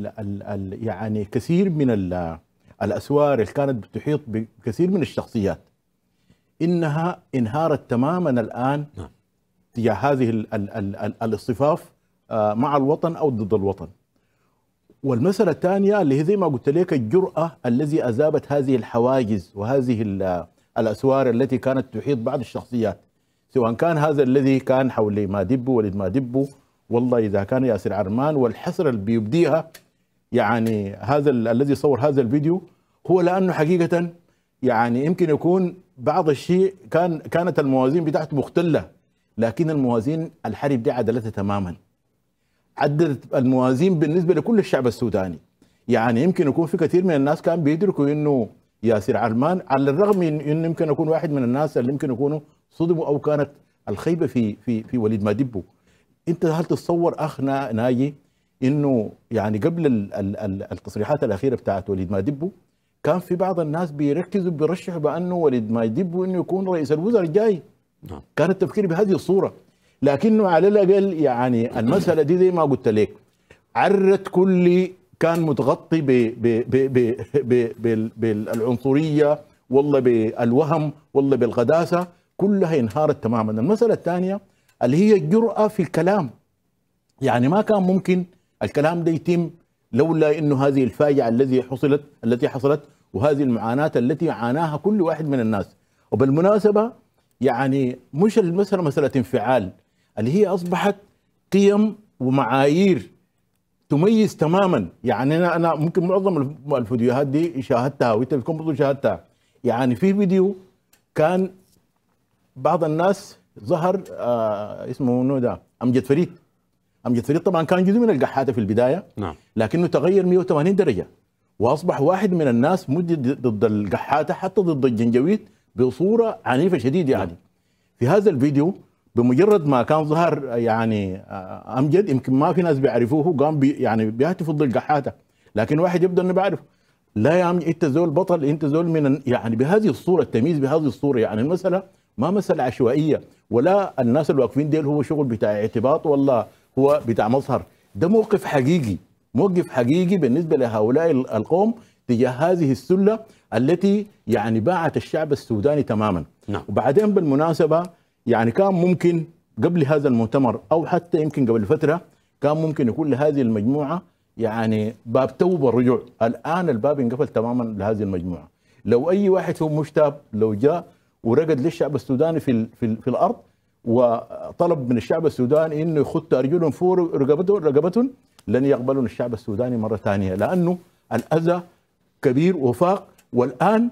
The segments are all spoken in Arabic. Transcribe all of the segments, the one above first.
ال ال يعني كثير من الاسوار اللي كانت بتحيط بكثير من الشخصيات انها انهارت تماما الان نعم. تجاه هذه الاصطفاف آه، مع الوطن او ضد الوطن. والمساله الثانيه اللي هي زي ما قلت لك الجراه الذي اذابت هذه الحواجز وهذه الاسوار التي كانت تحيط بعض الشخصيات سواء كان هذا الذي كان حول ما دبه ولد ما دبه والله اذا كان ياسر عرمان والحسره اللي بيبديها يعني هذا الذي صور هذا الفيديو هو لانه حقيقه يعني يمكن يكون بعض الشيء كان كانت الموازين بتاعته مختله لكن الموازين الحرب دي عدلتها تماما عدلت الموازين بالنسبه لكل الشعب السوداني يعني يمكن يكون في كثير من الناس كان بيدركوا انه ياسر علمان على الرغم من انه يمكن اكون واحد من الناس اللي يمكن يكونوا صدموا او كانت الخيبه في في في وليد مادبو انت هل تتصور اخنا ناجي انه يعني قبل الـ الـ التصريحات الاخيره بتاعت وليد ما دبو كان في بعض الناس بيركزوا بيرشحوا بانه وليد ما دبو انه يكون رئيس الوزراء الجاي نعم. كان التفكير بهذه الصوره لكنه على الاقل يعني المساله دي زي ما قلت لك عرت كل كان متغطي بالعنصريه والله بالوهم والله بالقداسه كلها انهارت تماما المساله الثانيه اللي هي الجراه في الكلام يعني ما كان ممكن الكلام ده يتم لولا انه هذه الفاجعه الذي حصلت التي حصلت وهذه المعاناه التي عاناها كل واحد من الناس وبالمناسبه يعني مش المساله مساله انفعال اللي هي اصبحت قيم ومعايير تميز تماما يعني انا انا ممكن معظم الفيديوهات دي شاهدتها وانت بتكون برضه شاهدتها يعني في فيديو كان بعض الناس ظهر آه اسمه منو ده امجد فريد امجد فريد طبعا كان جزء من القحاته في البدايه نعم لكنه تغير 180 درجه واصبح واحد من الناس مجد ضد القحاته حتى ضد الجنجويت بصوره عنيفه شديد يعني نعم. في هذا الفيديو بمجرد ما كان ظهر يعني آه، امجد يمكن ما في ناس بيعرفوه قام بي يعني بيهتف ضد القحاته لكن واحد يبدو انه بيعرفه لا يا عمي انت زول بطل انت زول من يعني بهذه الصوره التمييز بهذه الصوره يعني المساله ما مساله عشوائيه ولا الناس الواقفين ديل هو شغل بتاع اعتباط ولا هو بتاع مظهر ده موقف حقيقي موقف حقيقي بالنسبه لهؤلاء القوم تجاه هذه السله التي يعني باعت الشعب السوداني تماما نعم. وبعدين بالمناسبه يعني كان ممكن قبل هذا المؤتمر او حتى يمكن قبل فتره كان ممكن يكون لهذه المجموعه يعني باب توبه رجوع الان الباب انقفل تماما لهذه المجموعه لو اي واحد فيهم مشتاب لو جاء ورقد للشعب السوداني في في, في الارض وطلب من الشعب السوداني انه يخط ارجلهم فوق رقبتهم رقبتهم لن يقبلون الشعب السوداني مره ثانيه لانه الاذى كبير وفاق والان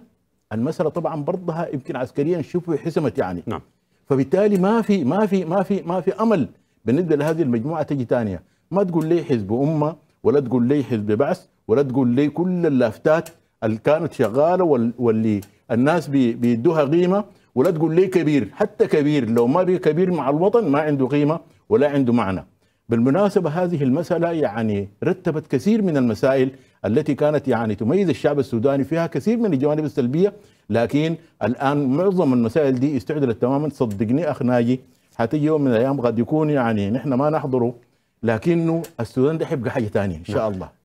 المساله طبعا برضها يمكن عسكريا شوفوا حسمت يعني نعم فبالتالي ما في ما في ما في ما في امل بالنسبه لهذه المجموعه تجي ثانيه ما تقول لي حزب امه ولا تقول لي حزب بعث ولا تقول لي كل اللافتات اللي كانت شغاله واللي الناس بيدوها قيمه ولا تقول ليه كبير حتى كبير لو ما بي كبير مع الوطن ما عنده قيمة ولا عنده معنى بالمناسبة هذه المسألة يعني رتبت كثير من المسائل التي كانت يعني تميز الشعب السوداني فيها كثير من الجوانب السلبية لكن الآن معظم المسائل دي استعدلت تماما صدقني أخ ناجي حتيجي يوم من الأيام قد يكون يعني نحن ما نحضره لكنه السودان ده حيبقى حاجة ثانية إن شاء نعم. الله